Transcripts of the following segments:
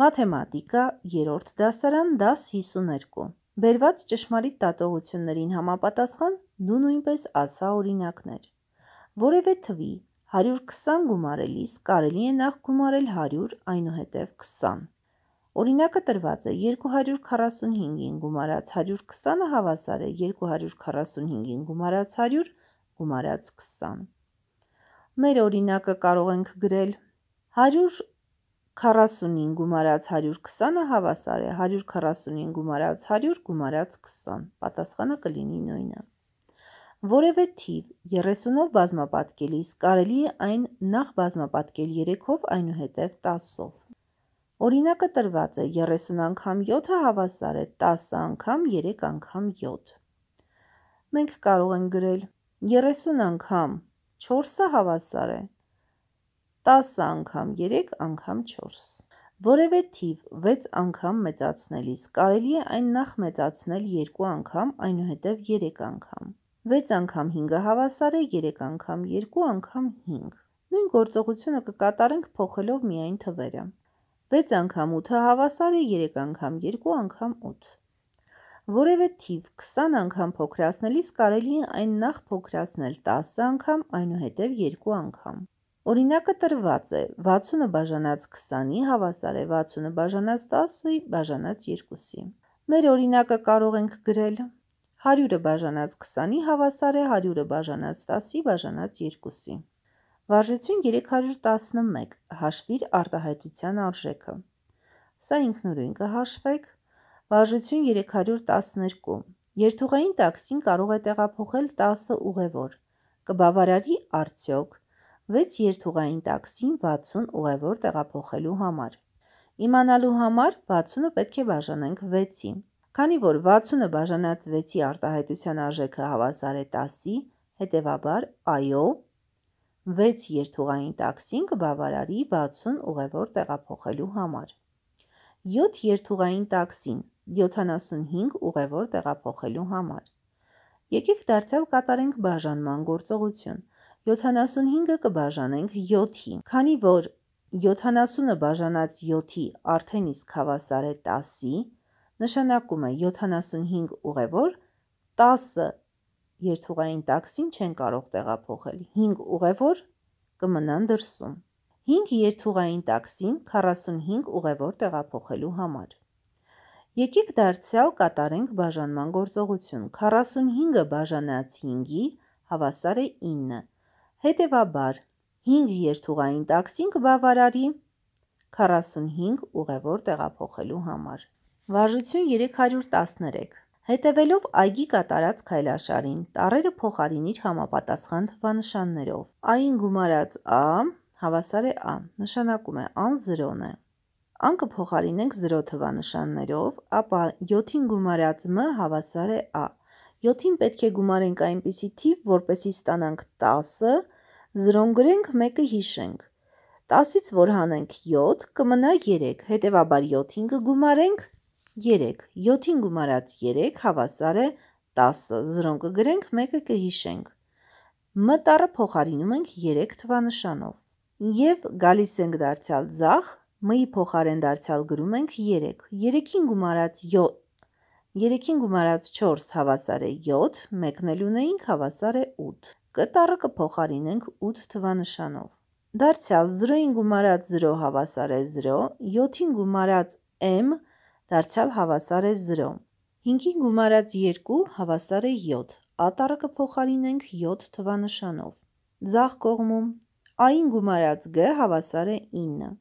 Մաթեմատիկա, 3-րդ դասարան, դաս 52։ Բերված ճշմարիտ տատողություններին համապատասխան դու նույնպես ասա օրինակներ։ Որևէ թվի 120 գումարելիս կարելի է նախ գումարել 100, այնուհետև 20։ Օրինակը տրված է 245-ին գումարած 120-ը հավասար է 245-ին գումարած 100 գումարած 20։ Մեր օրինակը կարող ենք գրել 100 45 գումարած 120-ը հավասար է 145 գումարած 100 գումարած 20։ Պատասխանը կլինի նույնը։ Որևէ թիվ 30-ով բազմապատկելիս կարելի է այն նախ բազմապատկել 3-ով, այնուհետև 10-ով։ Օրինակը տրված է 30 անգամ 7-ը հավասար է 10 անգամ 3 անգամ 7։ Մենք կարող ենք գրել 30 անգամ 4-ը հավասար է 10 10 անգամ 3 անգամ 4։ Որևէ թիվ 6 անգամ մեծացնելիս կարելի է այն նախ մեծացնել 2 անգամ, այնուհետև 3 անգամ։ 6 անգամ 5-ը հավասար է 3 անգամ 2 անգամ 5։ Նույն գործողությունը կկատարենք փոխելով միայն թվերը։ 6 անգամ 8-ը հավասար է 3 անգամ 2 անգամ 8։ Որևէ թիվ 20 անգամ փոքրացնելիս կարելի է այն նախ փոքրացնել 10 անգամ, այնուհետև 2 անգամ։ Օրինակը տրված է 60-ը բաժանած 20-ի հավասար է 60-ը բաժանած 10-ի բաժանած 2-ի։ Մեր օրինակը կարող ենք գրել 100-ը բաժանած 20-ի հավասար է 100-ը բաժանած 10-ի բաժանած 2-ի։ Վարժություն 311 հաշվիր արտահայտության արժեքը։ Սա ինքնուրույն կհաշվեք։ Վարժություն 312 Երթուղային տաքսին կարող է տեղափոխել 10 ուղևոր։ Կբավարարի արդյոք 1 6 երթուղային տաքսին 60 ուղևոր տեղափոխելու համար։ Իմանալու համար 60-ը պետք է բաժանենք 6-ի։ Քանի որ 60-ը բաժանած 6-ի արտահայտության արժեքը հավասար է 10-ի, հետևաբար այո 6 երթուղային տաքսին կբավարարի 60 ուղևոր տեղափոխելու համար։ 7 երթուղային տաքսին 75 ուղևոր տեղափոխելու համար։ Եկեք դարձյալ կատարենք բաժանման գործողություն։ 75-ը կբաժանենք 7-ի, քանի որ 70-ը բաժանած 7-ի արդեն իսկ հավասար է 10-ի, նշանակում է 75 ուղևոր, 10-ը երթուղային տաքսին չեն կարող տեղափոխել, 5 ուղևոր կմնան դրսում։ 5 երթուղային տաքսին 45 ուղևոր տեղափոխելու համար։ Եկեք դարձյալ կատարենք բաժանման գործողություն։ 45-ը բաժանած 5-ի հավասար է 9, Հետևաբար 5 երթուղային տաքսին կբավարարի 45 ուղևոր տեղափոխելու համար։ Վարժություն 313 Հետևելով այգի կատարած քայլաշարին, տառերը փոխարինիր համապատասխան թվանշաններով։ Ային գումարած A հավասար է A, նշանակում է ան 0-ն է։ Ան կփոխարինենք 0 թվանշաններով, ապա 7-ին գումարած M հավասար է A, 7-ին պետք է գումարենք այնպիսի թիվ, որպեսի ստանանք 10-ը, զրոնգրենք 1-ը հիշենք։ 10-ից որ հանենք 7, կմնա 3, հետևաբար 7-ին կգումարենք 3, 7-ին գումարած 3 հավասար է 10, զրոնգը գրենք 1-ը կհիշենք։ Մտարը փոխարինում ենք 3 թվանշանով։ Եվ գալիս ենք դարձյալ ձախ, մի փոխարեն դարձյալ գրում ենք 3, 3-ին գումարած 7, 3-ին գումարած 4 հավասար է 7, մեկն էլ ունեինք հավասար է 8։ Կտառը կփոխարինենք 8 թվանշանով։ Դարձյալ 0-ին գումարած 0 հավասար է 0, 7-ին գումարած m դարձյալ հավասար է 0։ 5-ին գումարած 2 հավասար է 7։ Ատառը կփոխարինենք 7 թվանշանով։ Ձախ կողմում a-ին գումարած g հավասար է 9։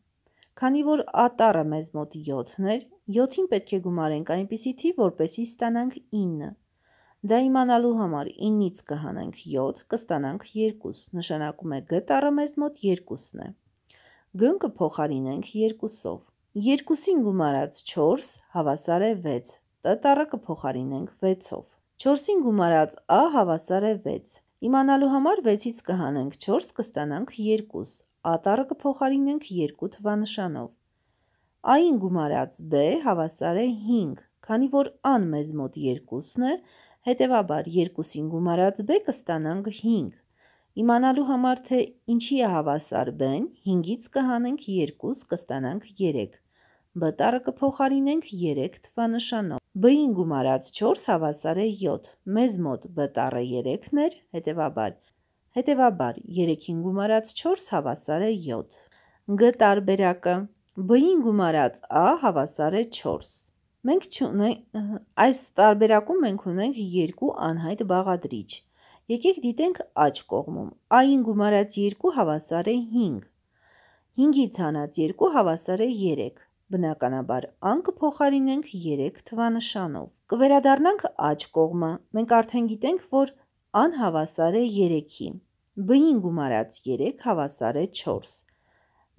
Քանի որ ատարը մեզ մոտ 7-ն էր, 7-ին պետք է գումարենք այնպիսի թիվ, որպեսի ստանանք 9։ Դա իմանալու համար 9-ից կհանենք 7, կստանանք 2, նշանակում է Գ տառը մեզ մոտ 2-ն է։ Գ-ն կփոխարինենք 2-ով։ 2-ին գումարած 4 հավասար է 6։ Տ տառը կփոխարինենք 6-ով։ 4-ին գումարած A հավասար է 6։ Իմանալու համար 6-ից կհանենք 4, կստանանք 2։ Ատառը կփոխարինենք 2 թվանշանով։ Ա-ին գումարած B հավասար է 5, քանի որ A-ն մեզ մոտ 2-ն է, հետևաբար 2-ին գումարած B կստանանք 5։ Իմանալու համար թե ինչի է հավասար B-ն, 5-ից կհանենք 2, կստանանք 3։ B տառը կփոխարինենք 3 թվանշանով։ B-ին գումարած 4 հավասար է 7։ Մեզ մոտ B տառը 3-ն էր, հետևաբար Հետևաբար 3-ին գումարած 4 հավասար է 7։ Գ տարբերակը B-ին գումարած A հավասար է 4։ Մենք չունենք այս տարբերակում մենք ունենք երկու անհայտ բաղադրիչ։ Եկեք դիտենք աջ կողմում։ A-ին գումարած 2 հավասար է 5։ 5-ից հանած 2 հավասար է 3։ Բնականաբար ան կփոխարինենք 3 թվանշանով։ Կվերադառնանք աջ կողմը։ Մենք արդեն գիտենք, որ ան հավասար է 3-ի։ B-ին գումարած 3 հավասար է 4։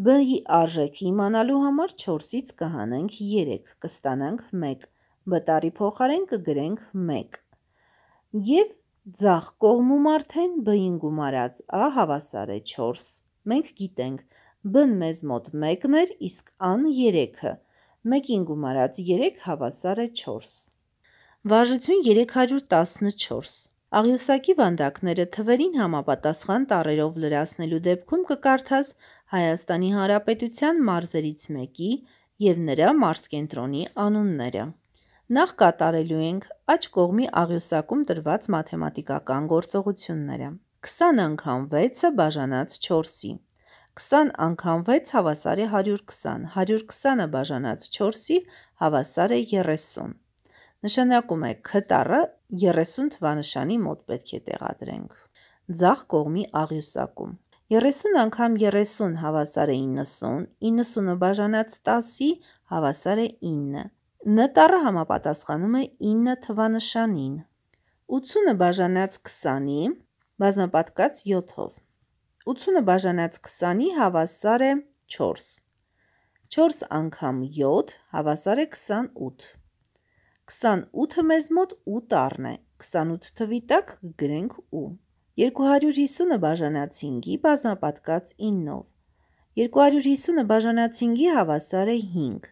B-ի արժեքը իմանալու համար 4-ից կհանենք 3, կստանանք 1։ B-տարի փոխարեն կգրենք 1։ Եվ ձախ կողմում արդեն B-ին գումարած A հավասար է 4։ Մենք գիտենք, B-ն մեզ մոտ 1-ն էր, իսկ A-ն 3-ը։ 1-ին գումարած 3 հավասար է 4։ Վարժություն 314 Աղյուսակի վանդակները թվերին համապատասխան տարերով լրացնելու դեպքում կկարդաս Հայաստանի Հանրապետության մարզերից մեկի և նրա մարզկենտրոնի անունները։ Նախ կատարելու ենք աջ կողմի աղյուսակում տրված մաթեմատիկական գործողությունները։ 20 անգամ 6-ը բաժանած 4-ի։ 20 անգամ 6 հավասար է 120, 120-ը բաժանած 4-ի հավասար է 30։ Նշանակում է քտառը 30 թվանշանի մոտ պետք է տեղադրենք։ Ձախ կողմի աղյուսակում 30 անգամ 30 հավասար է 90, 90-ը բաժանած 10-ի հավասար է 9։ Նտառը համապատասխանում է 9 թվանշանին։ 80-ը բաժանած 20-ի բազմապատկած 7-ով։ 80-ը բաժանած 20-ի հավասար է 4։ 4 անգամ 7 հավասար է 28։ 28-ը մեզ մոտ 8 առն է, 28 թվի տակ գրենք 8։ 250-ը բաժանած 5-ի բազմապատկած 9-ով։ 250-ը բաժանած 5-ի հավասար է 5։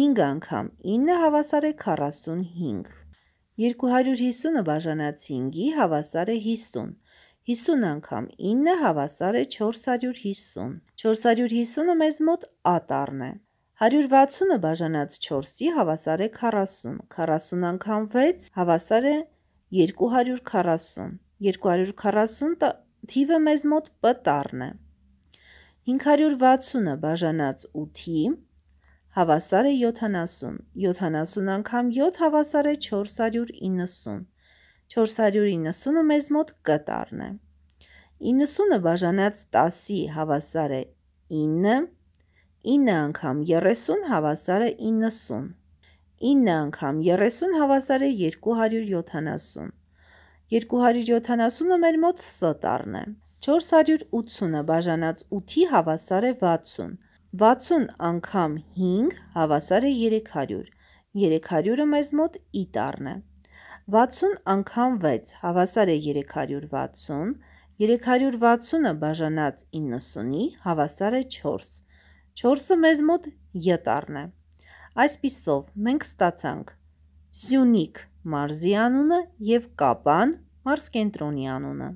5 անգամ 9 հավասար է 45։ 250-ը բաժանած 5-ի հավասար է 50։ 50 անգամ 9 հավասար է 450։ 450-ը մեզ մոտ ատառն է։ 160-ը բաժանած 4-ի հավասար է 40, 40 անգամ 6 հավասար է 240, 240 թիվը մեզ մոտ պտարն է։ 560-ը բաժանած 8-ի հավասար է 70, 70 անգամ 7 հավասար է 490, 490-ը մեզ մոտ կտարն է։ 90-ը բաժանած 10-ի հավասար է 9, 9 անգամ 30 հավասար է 90։ 9 անգամ 30 հավասար է 270։ 270-ը մեր մոտ ս տառն է։ 480-ը բաժանած 8-ի հավասար է 60։ 60 անգամ 5 հավասար է 300։ 300-ը մեզ մոտ ի տառն է։ 60 անգամ 6 հավասար է 360։ 360-ը բաժանած 90-ի հավասար է 4։ 4-ը մեզ մոտ ե տառն է։ Այսպիսով մենք ստացանք Սյունիք մարզի անունը եւ Կապան մարզկենտրոնի անունը։